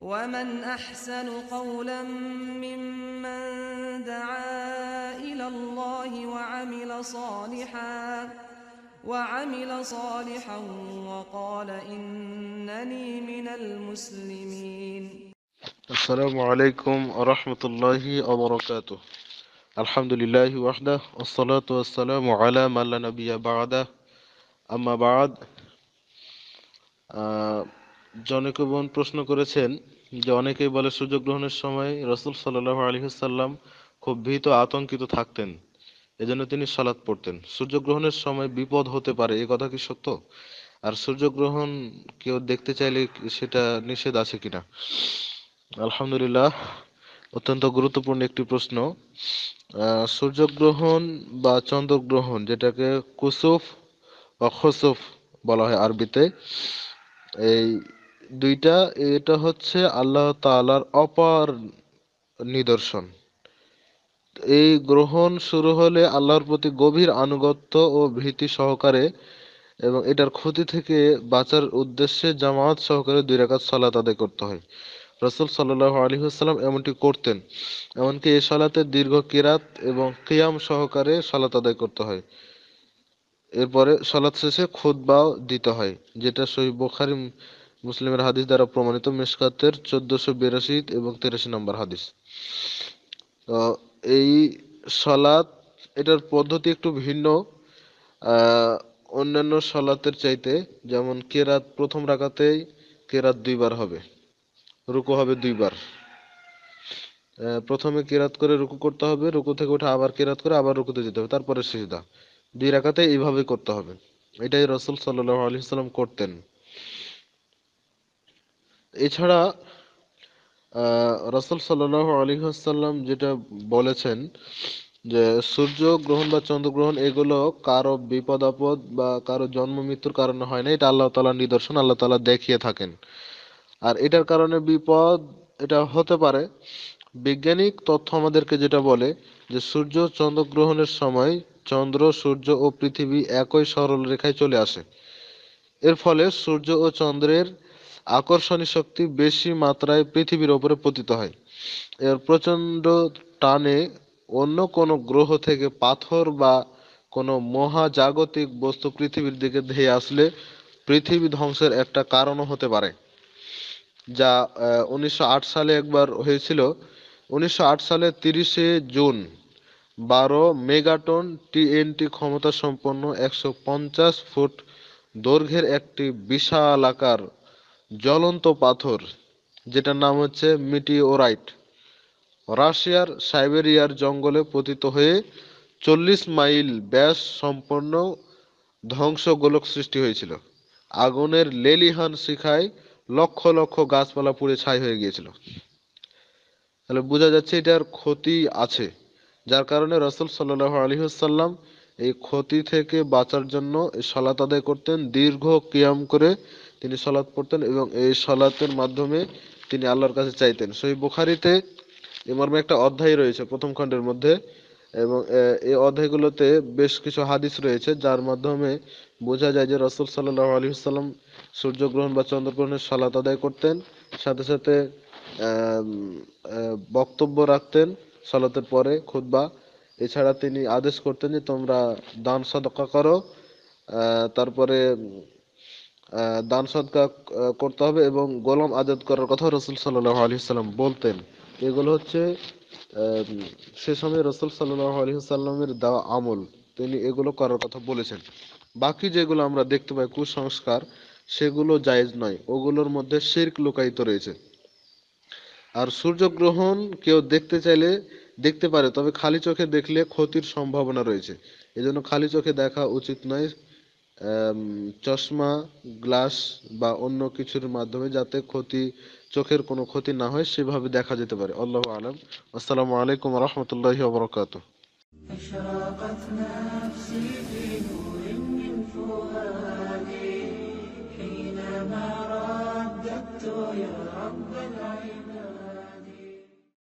ومن أحسن قولا ممن دعا إلى الله وعمل صالحا وعمل صالحا وقال إنني من المسلمين السلام عليكم ورحمة الله وبركاته الحمد لله وحده والصلاة والسلام على من لا نبي بعده أما بعد آه জনক বোন প্রশ্ন করেছেন যে অনেকেই বলে সূর্য গ্রহণের সময় রসুল সাল্লাহ আলহিসাল্লাম খুব ভীত আতঙ্কিত থাকতেন এজন্য তিনি সালাদ পড়তেন সূর্যগ্রহণের সময় বিপদ হতে পারে এ কথা কি সত্য আর সূর্যগ্রহণ কেউ দেখতে চাইলে সেটা নিষেধ আছে কিনা আলহামদুলিল্লাহ অত্যন্ত গুরুত্বপূর্ণ একটি প্রশ্ন সূর্যগ্রহণ বা চন্দ্রগ্রহণ যেটাকে কুসুফ বা খসুফ বলা হয় আরবিতে এই দুইটা এটা হচ্ছে আল্লাহ তালার অপার নিদর্শন এই গ্রহণ শুরু হলে আল্লাহর প্রতি গভীর আনুগত্য ও ভীতি সহকারে এবং এটার ক্ষতি থেকে বাঁচার উদ্দেশ্যে জামাত সহকারে দুই রাকাত সালাত আদায় করতে হয় রসুল সাল্লাহ আলী আসসালাম এমনটি করতেন এমনকি এই সালাতে দীর্ঘ কিরাত এবং কিয়াম সহকারে সালাত আদায় করতে হয় এরপরে সালাত শেষে বাও দিতে হয় যেটা সহি বুখারি মুসলিমের হাদিস দ্বারা প্রমাণিত মিসকাতের চোদ্দশো বিরাশি এবং তিরাশি নম্বর হাদিস এই সালাত এটার পদ্ধতি একটু ভিন্ন অন্যান্য সলাতের চাইতে যেমন কেরাত প্রথম রাখাতেই কেরাত দুইবার হবে রুকু হবে দুইবার প্রথমে কেরাত করে রুকু করতে হবে রুকু থেকে উঠে আবার কেরাত করে আবার রুকুতে যেতে হবে তারপরে সিজদা দুই রাখাতে এইভাবেই করতে হবে এটাই রসুল সাল্লাহ আলি সাল্লাম করতেন এছাড়া রাসুল সাল্লাহ আলী আসাল্লাম যেটা বলেছেন যে সূর্য গ্রহণ বা চন্দ্রগ্রহণ এগুলো কারো বিপদ আপদ বা কারো জন্ম মৃত্যুর কারণে হয় না এটা আল্লাহ তালার নিদর্শন আল্লাহ তালা দেখিয়ে থাকেন আর এটার কারণে বিপদ এটা হতে পারে বৈজ্ঞানিক তথ্য আমাদেরকে যেটা বলে যে সূর্য চন্দ্রগ্রহণের সময় চন্দ্র সূর্য ও পৃথিবী একই সরল রেখায় চলে আসে এর ফলে সূর্য ও চন্দ্রের আকর্ষণী শক্তি বেশি মাত্রায় পৃথিবীর ওপরে পতিত হয় এর প্রচন্ড টানে অন্য কোনো গ্রহ থেকে পাথর বা কোনো মহাজাগতিক বস্তু পৃথিবীর দিকে ধেয়ে আসলে পৃথিবী ধ্বংসের একটা কারণও হতে পারে যা উনিশশো সালে একবার হয়েছিল উনিশশো সালে তিরিশে জুন বারো মেগাটন টিএনটি ক্ষমতা সম্পন্ন একশো পঞ্চাশ ফুট দৈর্ঘ্যের একটি বিশাল আকার জ্বলন্ত পাথর যেটার নাম হচ্ছে মিটিওরাইট রাশিয়ার সাইবেরিয়ার জঙ্গলে পতিত হয়ে চল্লিশ মাইল ব্যাস সম্পন্ন ধ্বংস গোলক সৃষ্টি হয়েছিল আগুনের লেলিহান শিখায় লক্ষ লক্ষ গাছপালা পুড়ে ছাই হয়ে গিয়েছিল তাহলে বোঝা যাচ্ছে এটার ক্ষতি আছে যার কারণে রসুল সাল্লাহ আলহিহাল্লাম এই ক্ষতি থেকে বাঁচার জন্য সালাত আদায় করতেন দীর্ঘ ক্রিয়াম করে তিনি সলাৎ পড়তেন এবং এই সলাতের মাধ্যমে তিনি আল্লাহর কাছে চাইতেন সহি বুখারিতে এ মর্মে একটা অধ্যায় রয়েছে প্রথম খণ্ডের মধ্যে এবং এই অধ্যায়গুলোতে বেশ কিছু হাদিস রয়েছে যার মাধ্যমে বোঝা যায় যে রসুল সাল্লাহ আলী সাল্লাম সূর্যগ্রহণ বা চন্দ্রগ্রহণের সালাত আদায় করতেন সাথে সাথে বক্তব্য রাখতেন সালাতের পরে খুতবা এছাড়া তিনি আদেশ করতেন যে তোমরা দান সদকা করো তারপরে দান সদকা করতে হবে এবং গোলাম আজাদ করার কথা রসুল সাল্লাহ আলি সাল্লাম বলতেন এগুলো হচ্ছে সে সময় রসুল সাল্লাহ আলি সাল্লামের দেওয়া আমল তিনি এগুলো করার কথা বলেছেন বাকি যেগুলো আমরা দেখতে পাই কুসংস্কার সেগুলো জায়েজ নয় ওগুলোর মধ্যে শির্ক লুকায়িত রয়েছে আর সূর্যগ্রহণ কেউ দেখতে চাইলে দেখতে পারে তবে খালি চোখে দেখলে ক্ষতির সম্ভাবনা রয়েছে এজন্য খালি চোখে দেখা উচিত নয় চশমা গ্লাস বা অন্য কিছুর মাধ্যমে যাতে ক্ষতি চোখের কোনো ক্ষতি না হয় সেভাবে দেখা যেতে পারে আল্লাহ আলম আসসালামু আলাইকুম রহমতুল্লাহ বরকাত